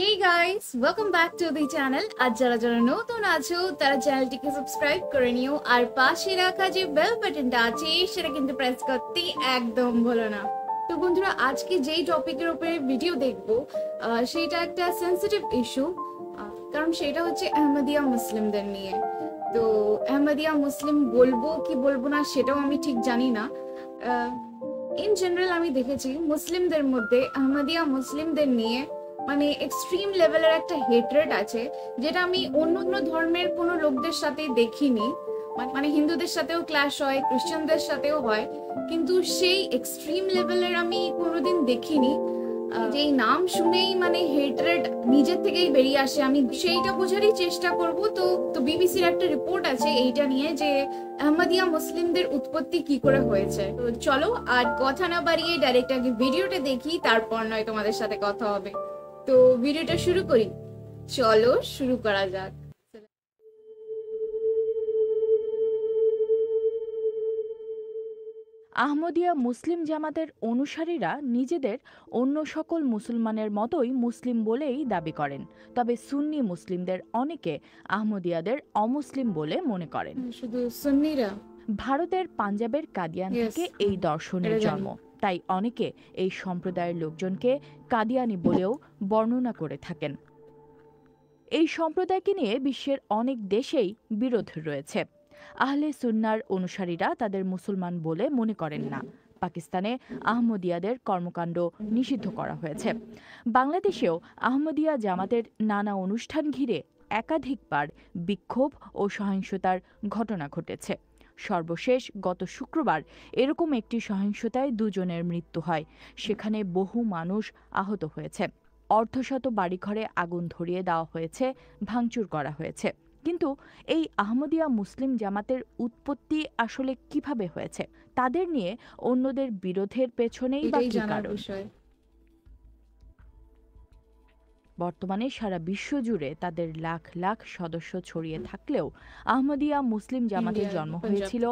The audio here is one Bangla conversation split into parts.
hey guys welcome back to the channel আর যারা যারা নতুন আছো তারা চ্যানেলটিকে সাবস্ক্রাইব করে নিও আর পাশে রাখা যে বেল বাটনটা আছে সেটা কিন্তু প্রেস করতে একদম ভুলো না তো বন্ধুরা আজকে যেই টপিকের উপরে ভিডিও দেখবো সেটা একটা সেন্সিটিভ ইস্যু কারণ সেটা হচ্ছে আহমদিয়া মুসলিমদের নিয়ে তো আহমদিয়া মুসলিম বলবো কি বলবো না সেটাও আমি ঠিক জানি না ইন জেনারেল আমি দেখেছি মুসলিমদের মধ্যে আহমদিয়া মুসলিমদের নিয়ে মানে এক্সট্রিম লেভেলের একটা হেট্রেড আছে যেটা আমি অন্য অন্য ধর্মের কোনো লোকদের সাথে দেখিনি মানে হিন্দুদের সাথেও ক্লাশ হয় খ্রিস্টানদের সাথেও হয় কিন্তু সেই এক্সট্রিম লেভেলের আমি কোনোদিন দেখিনি যে নাম শুনেই মানে হেট্রেড নিজের থেকেই বেরিয়ে আসে আমি সেইটা বোঝারই চেষ্টা করব তো তো বিবিসির একটা রিপোর্ট আছে এইটা নিয়ে যে আহমদিয়া মুসলিমদের উৎপত্তি কি করে হয়েছে তো চলো আর কথা না বাড়িয়ে ডাইরেক্ট আগে ভিডিওটা দেখি তারপর নয় তোমাদের সাথে কথা হবে তো ভিডিওটা শুরু করি চলো শুরু করা যাক আহমদিয়া মুসলিম জামাতের অনুসারীরা নিজেদের অন্য সকল মুসলমানের মতোই মুসলিম বলেই দাবি করেন তবে সুন্নি মুসলিমদের অনেকে আহমদিয়াদের অমুসলিম বলে মনে করেন শুধু সুন্নিরা ভারতের পাঞ্জাবের কাদিয়ান থেকে এই দর্শনের জন্ম তাই অনেকে এই সম্প্রদায়ের লোকজনকে কাদিয়ানি বলেও বর্ণনা করে থাকেন এই সম্প্রদায়কে নিয়ে বিশ্বের অনেক দেশেই বিরোধ রয়েছে আহলে সুন্নার অনুসারীরা তাদের মুসলমান বলে মনে করেন না পাকিস্তানে আহমদিয়াদের কর্মকাণ্ড নিষিদ্ধ করা হয়েছে বাংলাদেশেও আহমদিয়া জামাতের নানা অনুষ্ঠান ঘিরে একাধিকবার বিক্ষোভ ও সহিংসতার ঘটনা ঘটেছে সর্বশেষ গত শুক্রবার এরকম একটি সহিংসতায় দুজনের মৃত্যু হয় সেখানে বহু মানুষ আহত হয়েছে অর্ধশত বাড়িঘরে আগুন ধরিয়ে দেওয়া হয়েছে ভাঙচুর করা হয়েছে কিন্তু এই আহমদিয়া মুসলিম জামাতের উৎপত্তি আসলে কিভাবে হয়েছে তাদের নিয়ে অন্যদের বিরোধের পেছনেই বা কি কারণ বর্তমানে সারা বিশ্ব জুড়ে তাদের লাখ লাখ সদস্য ছড়িয়ে থাকলেও আহমদিয়া মুসলিম জামাতের জন্ম হয়েছিল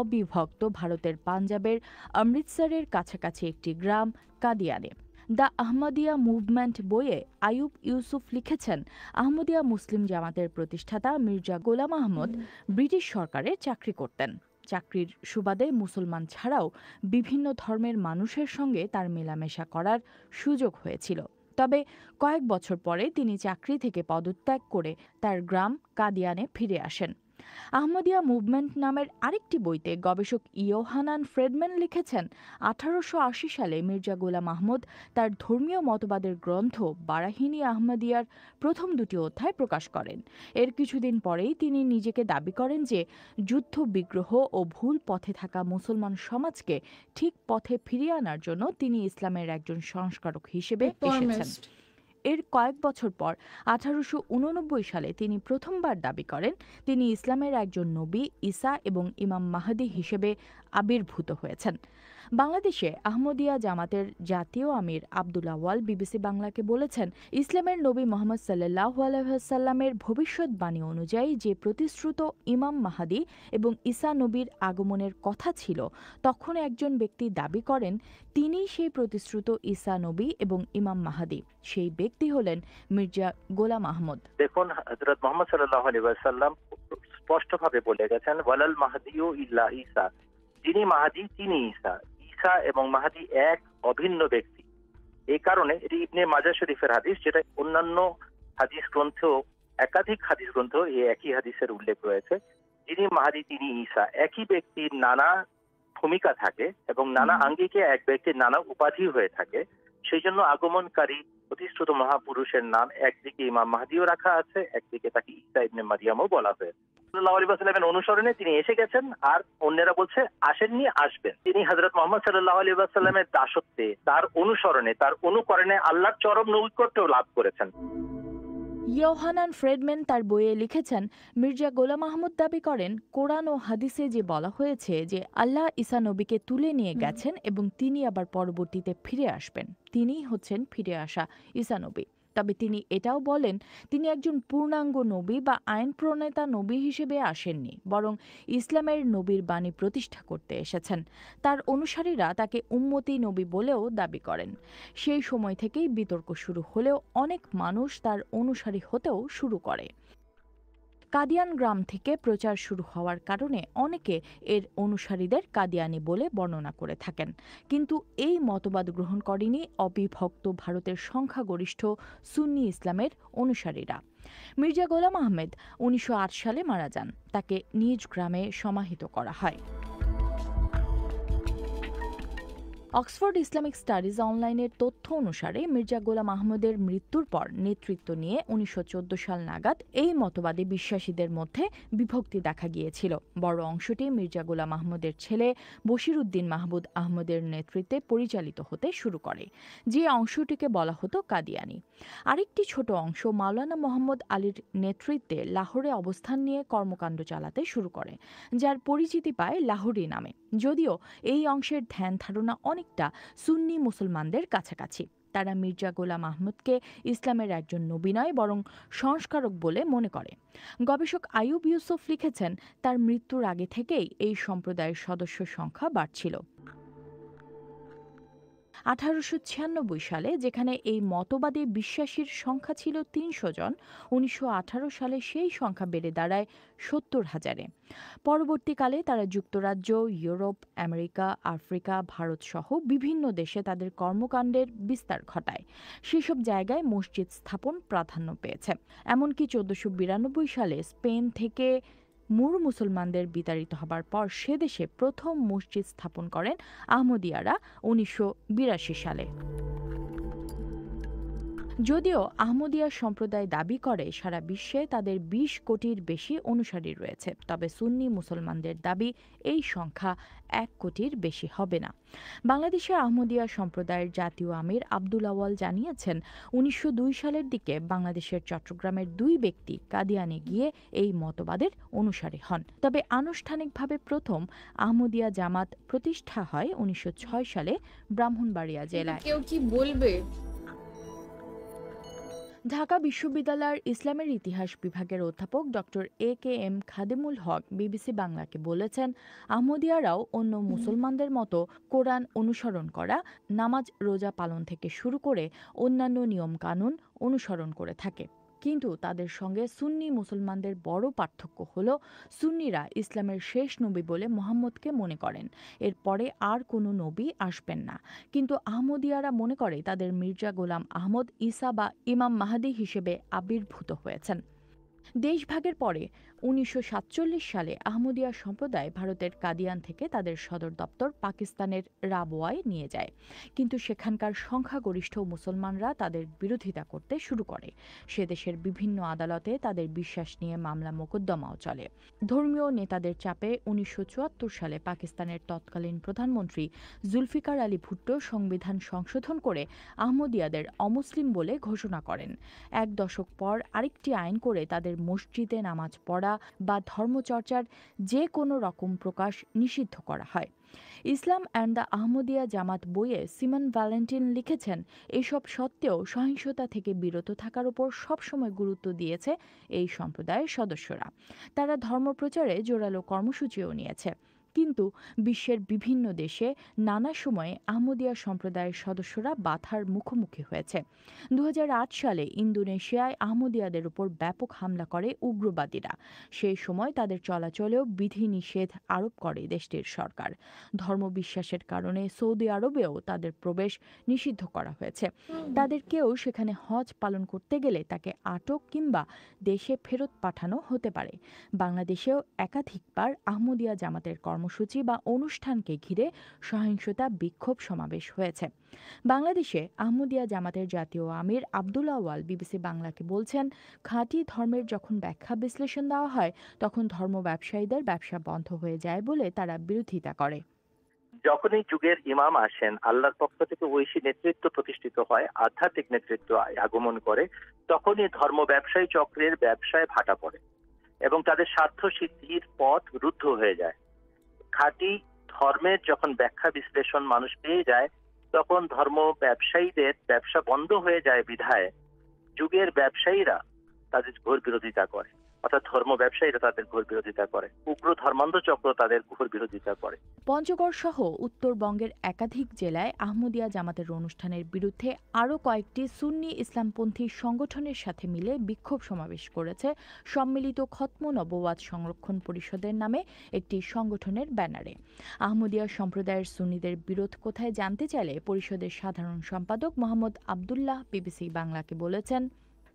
অবিভক্ত ভারতের পাঞ্জাবের অমৃতসরের কাছাকাছি একটি গ্রাম কাদিয়ানে দ্য আহমদিয়া মুভমেন্ট বইয়ে আয়ুব ইউসুফ লিখেছেন আহমদিয়া মুসলিম জামাতের প্রতিষ্ঠাতা মির্জা গোলাম আহমদ ব্রিটিশ সরকারে চাকরি করতেন চাকরির সুবাদে মুসলমান ছাড়াও বিভিন্ন ধর্মের মানুষের সঙ্গে তার মেলামেশা করার সুযোগ হয়েছিল তবে কয়েক বছর পরে তিনি চাকরি থেকে পদত্যাগ করে তার গ্রাম কাদিয়ানে ফিরে আসেন আহমদিয়া মুভমেন্ট নামের আরেকটি বইতে গবেষক ইয়োহানান ফ্রেডম্যান লিখেছেন আঠারোশো আশি সালে মির্জা গোলাম আহমদ তার ধর্মীয় মতবাদের গ্রন্থ বারাহিনী আহমদিয়ার প্রথম দুটি অধ্যায় প্রকাশ করেন এর কিছুদিন পরেই তিনি নিজেকে দাবি করেন যে যুদ্ধ বিগ্রহ ও ভুল পথে থাকা মুসলমান সমাজকে ঠিক পথে ফিরিয়ে আনার জন্য তিনি ইসলামের একজন সংস্কারক হিসেবে এসেছেন এর কয়েক বছর পর আঠারোশো সালে তিনি প্রথমবার দাবি করেন তিনি ইসলামের একজন নবী ঈসা এবং ইমাম মাহাদি হিসেবে আবির্ভূত হয়েছেন বাংলাদেশে আহমদিয়া জামাতের জাতীয় আমির আবদুল্লাহ ওয়াল বিবিসি বাংলাকে বলেছেন ইসলামের নবী মোহাম্মদ সাল্লাহ আলহ্লামের ভবিষ্যৎবাণী অনুযায়ী যে প্রতিশ্রুত ইমাম মাহাদি এবং ইসা নবীর আগমনের কথা ছিল তখন একজন ব্যক্তি দাবি করেন তিনি সেই প্রতিশ্রুত ইসা নবী এবং ইমাম মাহাদি সেই ব্যক্তি হলেন মির্জা গোলাম আহমদ দেখুন হজরত মোহাম্মদ সাল্লাহ আলাইসাল্লাম স্পষ্টভাবে বলে গেছেন ওয়ালাল মাহাদিও ইল্লা ঈসা যিনি মাহাদি তিনি ইসা শিক্ষা এবং মাহাদি এক অভিন্ন ব্যক্তি এই কারণে এটি ইবনে মাজা শরীফের হাদিস যেটা অন্যান্য হাদিস গ্রন্থ একাধিক হাদিস গ্রন্থ এই একই হাদিসের উল্লেখ রয়েছে যিনি মাহাদি তিনি ঈশা একই ব্যক্তির নানা ভূমিকা থাকে এবং নানা আঙ্গিকে এক ব্যক্তির নানা উপাধি হয়ে থাকে সেই জন্য আগমনকারী প্রতিষ্ঠিত মহাপুরুষের নাম একদিকে ইমাম মাহাদিও রাখা আছে একদিকে তাকে ইসা ইবনে মারিয়ামও বলা হয়েছে অনুসরণে তিনি এসে গেছেন আর অন্যেরা বলছে আসেননি আসবেন তিনি হজরত মোহাম্মদ সাল্লাহ আলী সাল্লামের দাসত্বে তার অনুসরণে তার অনুকরণে আল্লাহর চরম নৈকট্য লাভ করেছেন ইয়োহানান ফ্রেডম্যান তার বইয়ে লিখেছেন মির্জা গোলাম আহমদ দাবি করেন কোরআন ও হাদিসে যে বলা হয়েছে যে আল্লাহ ইসা নবীকে তুলে নিয়ে গেছেন এবং তিনি আবার পরবর্তীতে ফিরে আসবেন তিনিই হচ্ছেন ফিরে আসা ঈসা নবী তবে তিনি এটাও বলেন তিনি একজন পূর্ণাঙ্গ নবী বা আইন প্রণেতা নবী হিসেবে আসেননি বরং ইসলামের নবীর বাণী প্রতিষ্ঠা করতে এসেছেন তার অনুসারীরা তাকে উম্মতি নবী বলেও দাবি করেন সেই সময় থেকেই বিতর্ক শুরু হলেও অনেক মানুষ তার অনুসারী হতেও শুরু করে কাদিয়ান গ্রাম থেকে প্রচার শুরু হওয়ার কারণে অনেকে এর অনুসারীদের কাদিয়ানি বলে বর্ণনা করে থাকেন কিন্তু এই মতবাদ গ্রহণ করেনি অবিভক্ত ভারতের সংখ্যাগরিষ্ঠ সুন্নি ইসলামের অনুসারীরা মির্জা গোলাম আহমেদ উনিশশো সালে মারা যান তাকে নিজ গ্রামে সমাহিত করা হয় অক্সফোর্ড ইসলামিক স্টাডিজ অনলাইনের তথ্য অনুসারে মির্জা গোলাম আহমদের মৃত্যুর পর নেতৃত্ব নিয়ে উনিশশো সাল নাগাদ এই মতবাদে বিশ্বাসীদের মধ্যে বিভক্তি দেখা গিয়েছিল বড় অংশটি মির্জা গোলাম আহমদের ছেলে বশির উদ্দিন মাহমুদ আহমদের নেতৃত্বে পরিচালিত হতে শুরু করে যে অংশটিকে বলা হতো কাদিয়ানি আরেকটি ছোট অংশ মাওলানা মোহাম্মদ আলীর নেতৃত্বে লাহোরে অবস্থান নিয়ে কর্মকাণ্ড চালাতে শুরু করে যার পরিচিতি পায় লাহোরি নামে যদিও এই অংশের ধ্যান ধারণা অনেক অনেকটা সুন্নি মুসলমানদের কাছাকাছি তারা মির্জা গোলাম আহমদকে ইসলামের একজন নবী নয় বরং সংস্কারক বলে মনে করে গবেষক আয়ুব ইউসুফ লিখেছেন তার মৃত্যুর আগে থেকেই এই সম্প্রদায়ের সদস্য সংখ্যা বাড়ছিল আঠারোশো সালে যেখানে এই মতবাদে বিশ্বাসীর সংখ্যা ছিল তিনশো জন উনিশশো সালে সেই সংখ্যা বেড়ে দাঁড়ায় সত্তর হাজারে পরবর্তীকালে তারা যুক্তরাজ্য ইউরোপ আমেরিকা আফ্রিকা ভারত সহ বিভিন্ন দেশে তাদের কর্মকাণ্ডের বিস্তার ঘটায় সেসব জায়গায় মসজিদ স্থাপন প্রাধান্য পেয়েছে এমনকি চোদ্দশো সালে স্পেন থেকে মুর মুসলমানদের বিতাড়িত হবার পর সে দেশে প্রথম মসজিদ স্থাপন করেন আহমদিয়ারা উনিশশো সালে যদিও আহমদিয়া সম্প্রদায় দাবি করে সারা বিশ্বে তাদের ২০ কোটির বেশি অনুসারী রয়েছে তবে সুন্নি মুসলমানদের দাবি এই সংখ্যা এক কোটির বেশি হবে না বাংলাদেশে আহমদিয়া সম্প্রদায়ের জাতীয় আমির আবদুল আওয়াল জানিয়েছেন উনিশশো সালের দিকে বাংলাদেশের চট্টগ্রামের দুই ব্যক্তি কাদিয়ানে গিয়ে এই মতবাদের অনুসারী হন তবে আনুষ্ঠানিকভাবে প্রথম আহমদিয়া জামাত প্রতিষ্ঠা হয় উনিশশো সালে ব্রাহ্মণবাড়িয়া জেলায় কেউ কি বলবে ঢাকা বিশ্ববিদ্যালয়ের ইসলামের ইতিহাস বিভাগের অধ্যাপক doctor A K M Khadimul Haque BBC বাংলাকে বলেছেন আহমদিয়ারাও অন্য মুসলমানদের মতো কোরআন অনুসরণ করা নামাজ রোজা পালন থেকে শুরু করে অন্যান্য নিয়মকানুন অনুসরণ করে থাকে কিন্তু তাদের সঙ্গে সুন্নি মুসলমানদের বড় পার্থক্য হল সুন্নিরা ইসলামের শেষ নবী বলে মোহাম্মদকে মনে করেন এরপরে আর কোনো নবী আসবেন না কিন্তু আহমদিয়ারা মনে করে তাদের মির্জা গোলাম আহমদ ইসা বা ইমাম মাহাদি হিসেবে আবির্ভূত হয়েছেন দেশভাগের পরে উনিশশো সালে আহমদিয়া সম্প্রদায় ভারতের কাদিয়ান থেকে তাদের সদর দপ্তর পাকিস্তানের রাবোয়ায় নিয়ে যায় কিন্তু সেখানকার সংখ্যাগরিষ্ঠ মুসলমানরা তাদের বিরোধিতা করতে শুরু করে সে দেশের বিভিন্ন আদালতে তাদের বিশ্বাস নিয়ে মামলা মোকদ্দমাও চলে ধর্মীয় নেতাদের চাপে উনিশশো সালে পাকিস্তানের তৎকালীন প্রধানমন্ত্রী জুলফিকার আলী ভুট্টো সংবিধান সংশোধন করে আহমদিয়াদের অমুসলিম বলে ঘোষণা করেন এক দশক পর আরেকটি আইন করে তাদের মসজিদে নামাজ পড়া বা ধর্মচর্চার যে কোনো রকম প্রকাশ নিষিদ্ধ করা হয় Islam and the Ahmadiyya Jamaat বইয়ে সিমন ভ্যালেন্টিন লিখেছেন এসব সত্ত্বেও সহিংসতা থেকে বিরত থাকার উপর সবসময় গুরুত্ব দিয়েছে এই সম্প্রদায়ের সদস্যরা তারা ধর্মপ্রচারে জোরালো কর্মসূচিও নিয়েছে কিন্তু বিশ্বের বিভিন্ন দেশে নানা সময়ে আহমদিয়া সম্প্রদায়ের সদস্যরা বাধার মুখোমুখি হয়েছে দু সালে ইন্দোনেশিয়ায় আহমদিয়াদের উপর ব্যাপক হামলা করে উগ্রবাদীরা সেই সময় তাদের চলাচলেও বিধিনিষেধ আরোপ করে দেশটির সরকার ধর্মবিশ্বাসের কারণে সৌদি আরবেও তাদের প্রবেশ নিষিদ্ধ করা হয়েছে তাদের কেউ সেখানে হজ পালন করতে গেলে তাকে আটক কিংবা দেশে ফেরত পাঠানো হতে পারে বাংলাদেশেও একাধিকবার আহমদিয়া জামাতের কর্ম কর্মসূচি বা অনুষ্ঠানকে ঘিরে সহিংসতা বিক্ষোভ সমাবেশ হয়েছে বাংলাদেশে আহমদিয়া জামাতের জাতীয় আমির আবদুল আওয়াল বিবিসি বাংলাকে বলছেন খাঁটি ধর্মের যখন ব্যাখ্যা বিশ্লেষণ দেওয়া হয় তখন ধর্ম ব্যবসায়ীদের ব্যবসা বন্ধ হয়ে যায় বলে তারা বিরোধিতা করে যখনই যুগের ইমাম আসেন আল্লাহর পক্ষ থেকে ঐশী নেতৃত্ব প্রতিষ্ঠিত হয় আধ্যাত্মিক নেতৃত্ব আগমন করে তখনই ধর্ম ব্যবসায়ী চক্রের ব্যবসায় ভাটা পড়ে এবং তাদের স্বার্থ সিদ্ধির পথ রুদ্ধ হয়ে যায় খাঁটি ধর্মের যখন ব্যাখ্যা বিশ্লেষণ মানুষ পেয়ে যায় তখন ধর্ম ব্যবসায়ীদের ব্যবসা বন্ধ হয়ে যায় বিধায় যুগের ব্যবসায়ীরা তাদের ঘোর বিরোধিতা করে অর্থাৎ ধর্ম ব্যবসায়ীরা তাদের ঘোর বিরোধিতা করে উগ্র ধর্মান্ধ চক্র তাদের ঘোর বিরোধিতা করে পঞ্চগড় সহ উত্তরবঙ্গের একাধিক জেলায় আহমদিয়া জামাতের অনুষ্ঠানের বিরুদ্ধে আরও কয়েকটি সুন্নি ইসলামপন্থী সংগঠনের সাথে মিলে বিক্ষোভ সমাবেশ করেছে সম্মিলিত খতম নবওয়াজ সংরক্ষণ পরিষদের নামে একটি সংগঠনের ব্যানারে আহমদিয়া সম্প্রদায়ের সুন্নিদের বিরোধ কোথায় জানতে চাইলে পরিষদের সাধারণ সম্পাদক মোহাম্মদ আবদুল্লাহ বিবিসি বাংলাকে বলেছেন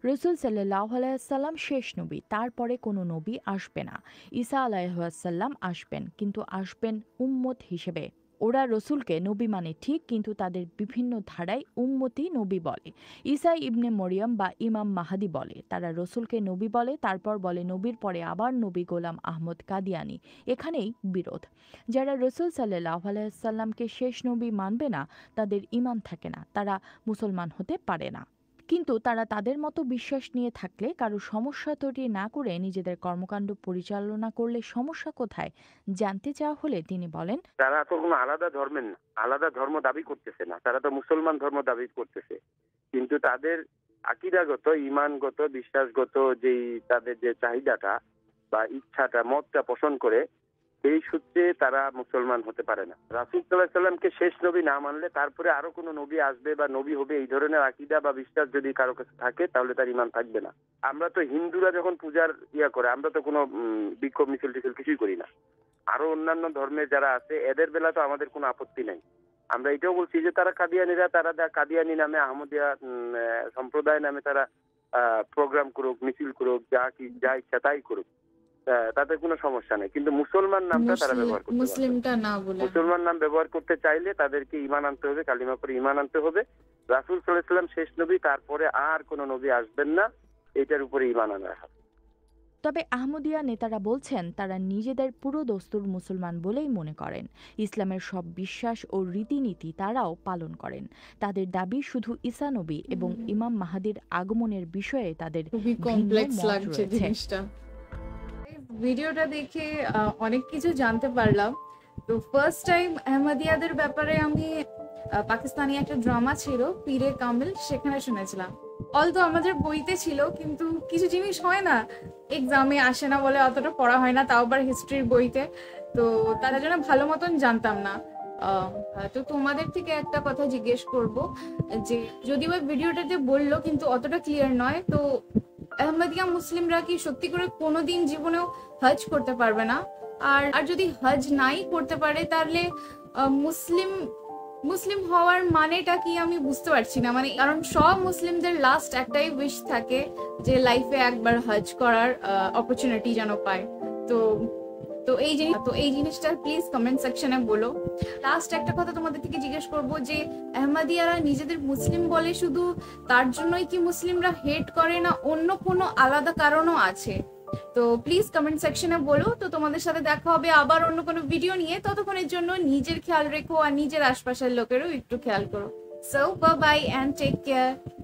রসুল সাল্লাহ আলাইসাল্লাম শেষ নবী তারপরে কোনো নবী আসবে না ঈসা আলাইসাল্লাম আসবেন কিন্তু আসবেন উম্মত হিসেবে ওরা রসুলকে নবী মানে ঠিক কিন্তু তাদের বিভিন্ন ধারায় উম্মতি নবী বলে ঈসা ইবনে মরিয়াম বা ইমাম মাহাদি বলে তারা রসুলকে নবী বলে তারপর বলে নবীর পরে আবার নবী গোলাম আহমদ কাদিয়ানি এখানেই বিরোধ যারা রসুল সাল্লাহ আলাইসাল্লামকে শেষ নবী মানবে না তাদের ইমান থাকে না তারা মুসলমান হতে পারে না কিন্তু তারা তাদের মতো বিশ্বাস নিয়ে থাকলে কারো সমস্যা তৈরি না করে নিজেদের কর্মকাণ্ড পরিচালনা করলে সমস্যা কোথায় জানতে চাওয়া হলে তিনি বলেন তারা তো কোনো আলাদা ধর্মের না আলাদা ধর্ম দাবি করতেছে না তারা তো মুসলমান ধর্ম দাবি করতেছে কিন্তু তাদের আকিদাগত ইমানগত বিশ্বাসগত যেই তাদের যে চাহিদাটা বা ইচ্ছাটা মতটা পোষণ করে এই সূত্রে তারা মুসলমান হতে পারে না রাসুল সাল্লাহ সাল্লামকে শেষ নবী না মানলে তারপরে আরো কোনো নবী আসবে বা নবী হবে এই ধরনের আকিদা বা বিশ্বাস যদি কারো কাছে থাকে তাহলে তার ইমান থাকবে না আমরা তো হিন্দুরা যখন পূজার ইয়া করে আমরা তো কোনো বিক্ষোভ মিছিল টিছিল কিছুই করি না আরো অন্যান্য ধর্মের যারা আছে এদের বেলা তো আমাদের কোনো আপত্তি নাই আমরা এটাও বলছি যে তারা কাদিয়ানিরা তারা কাদিয়ানি নামে আহমদিয়া সম্প্রদায় নামে তারা প্রোগ্রাম করুক মিছিল করুক যা কি যা ইচ্ছা তাই করুক তাতে কোনো সমস্যা নেই কিন্তু মুসলমান নামটা তারা ব্যবহার করতে মুসলিমটা না বলে মুসলমান নাম ব্যবহার করতে চাইলে তাদেরকে ইমান আনতে হবে কালিমা পরে ইমান আনতে হবে রাসুল সাল্লাম শেষ নবী তারপরে আর কোনো নবী আসবেন না এটার উপরে ইমান আনা হবে তবে আহমদিয়া নেতারা বলছেন তারা নিজেদের পুরো দস্তুর মুসলমান বলেই মনে করেন ইসলামের সব বিশ্বাস ও রীতিনীতি তারাও পালন করেন তাদের দাবি শুধু ইসা নবী এবং ইমাম মাহাদির আগমনের বিষয়ে তাদের ভিন্ন মত রয়েছে ভিডিওটা দেখে অনেক কিছু জানতে পারলাম তো ফার্স্ট টাইম আহমদিয়াদের ব্যাপারে আমি পাকিস্তানি একটা ড্রামা ছিল পীরে কামিল সেখানে শুনেছিলাম অলতো আমাদের বইতে ছিল কিন্তু কিছু জিনিস হয় না এক্সামে আসে না বলে অতটা পড়া হয় না তাও আবার হিস্ট্রির বইতে তো তারা যেন ভালো মতন জানতাম না তো তোমাদের থেকে একটা কথা জিজ্ঞেস করব যে যদি ওই ভিডিওটাতে বললো কিন্তু অতটা ক্লিয়ার নয় তো আহমদিয়া মুসলিমরা কি সত্যি করে কোনোদিন জীবনেও হজ করতে পারবে না আর আর যদি হজ নাই করতে পারে তাহলে মুসলিম মুসলিম হওয়ার মানেটা কি আমি বুঝতে পারছি না মানে কারণ সব মুসলিমদের লাস্ট একটাই উইশ থাকে যে লাইফে একবার হজ করার অপরচুনিটি যেন পায় তো তো এই জিনিস তো এই জিনিসটা প্লিজ কমেন্ট সেকশনে বলো লাস্ট একটা কথা তোমাদের থেকে জিজ্ঞেস করব যে আহমাদিয়ারা নিজেদের মুসলিম বলে শুধু তার জন্যই কি মুসলিমরা হেট করে না অন্য কোনো আলাদা কারণও আছে তো প্লিজ কমেন্ট সেকশনে বলো তো তোমাদের সাথে দেখা হবে আবার অন্য কোনো ভিডিও নিয়ে ততক্ষণের জন্য নিজের খেয়াল রেখো আর নিজের আশপাশের লোকেরও একটু খেয়াল করো so bye and take care